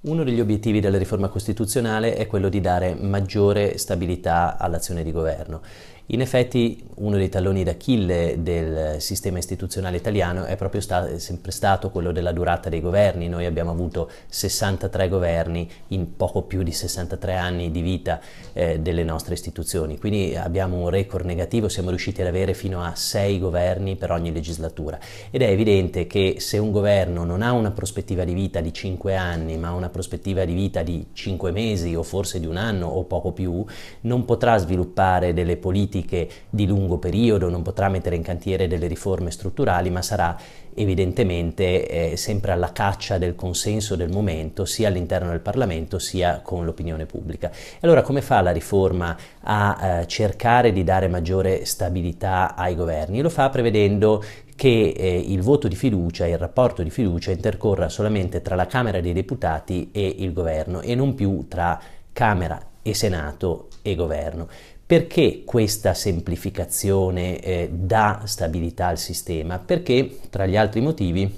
Uno degli obiettivi della riforma costituzionale è quello di dare maggiore stabilità all'azione di governo in effetti uno dei talloni d'Achille del sistema istituzionale italiano è proprio sta- sempre stato quello della durata dei governi. Noi abbiamo avuto 63 governi in poco più di 63 anni di vita eh, delle nostre istituzioni, quindi abbiamo un record negativo, siamo riusciti ad avere fino a 6 governi per ogni legislatura ed è evidente che se un governo non ha una prospettiva di vita di 5 anni ma una prospettiva di vita di 5 mesi o forse di un anno o poco più, non potrà sviluppare delle politiche politiche di lungo periodo, non potrà mettere in cantiere delle riforme strutturali, ma sarà evidentemente eh, sempre alla caccia del consenso del momento, sia all'interno del Parlamento sia con l'opinione pubblica. Allora come fa la riforma a eh, cercare di dare maggiore stabilità ai governi? Lo fa prevedendo che eh, il voto di fiducia, il rapporto di fiducia intercorra solamente tra la Camera dei Deputati e il governo e non più tra Camera e Senato e governo. Perché questa semplificazione eh, dà stabilità al sistema? Perché, tra gli altri motivi,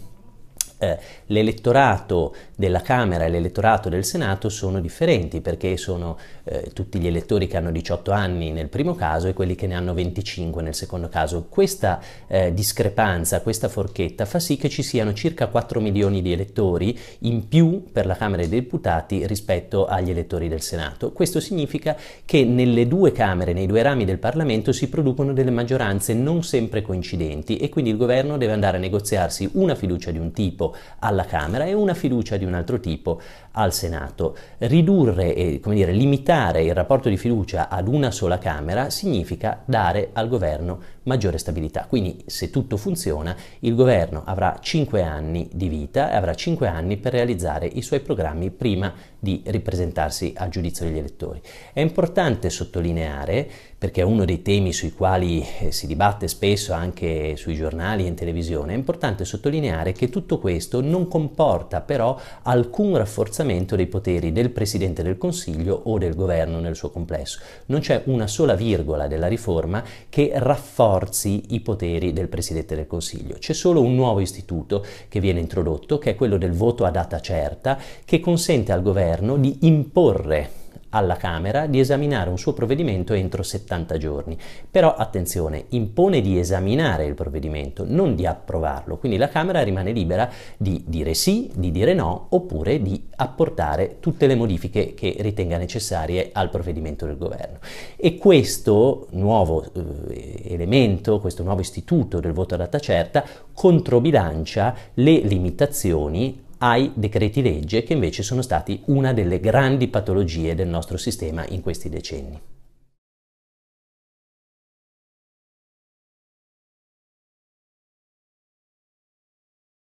eh, l'elettorato della Camera e l'elettorato del Senato sono differenti perché sono eh, tutti gli elettori che hanno 18 anni nel primo caso e quelli che ne hanno 25 nel secondo caso. Questa eh, discrepanza, questa forchetta fa sì che ci siano circa 4 milioni di elettori in più per la Camera dei Deputati rispetto agli elettori del Senato. Questo significa che nelle due Camere, nei due rami del Parlamento si producono delle maggioranze non sempre coincidenti e quindi il governo deve andare a negoziarsi una fiducia di un tipo alla Camera e una fiducia di un un altro tipo al Senato. Ridurre e come dire, limitare il rapporto di fiducia ad una sola Camera significa dare al governo maggiore stabilità. Quindi se tutto funziona il governo avrà 5 anni di vita e avrà 5 anni per realizzare i suoi programmi prima di ripresentarsi a giudizio degli elettori. È importante sottolineare, perché è uno dei temi sui quali eh, si dibatte spesso anche sui giornali e in televisione, è importante sottolineare che tutto questo non comporta però alcun rafforzamento dei poteri del Presidente del Consiglio o del governo nel suo complesso. Non c'è una sola virgola della riforma che rafforza rinforzi i poteri del Presidente del Consiglio. C'è solo un nuovo istituto che viene introdotto, che è quello del voto a data certa, che consente al governo di imporre alla Camera di esaminare un suo provvedimento entro 70 giorni. Però attenzione, impone di esaminare il provvedimento, non di approvarlo, quindi la Camera rimane libera di dire sì, di dire no oppure di apportare tutte le modifiche che ritenga necessarie al provvedimento del governo. E questo nuovo eh, elemento, questo nuovo istituto del voto a data certa controbilancia le limitazioni ai decreti legge che invece sono stati una delle grandi patologie del nostro sistema in questi decenni.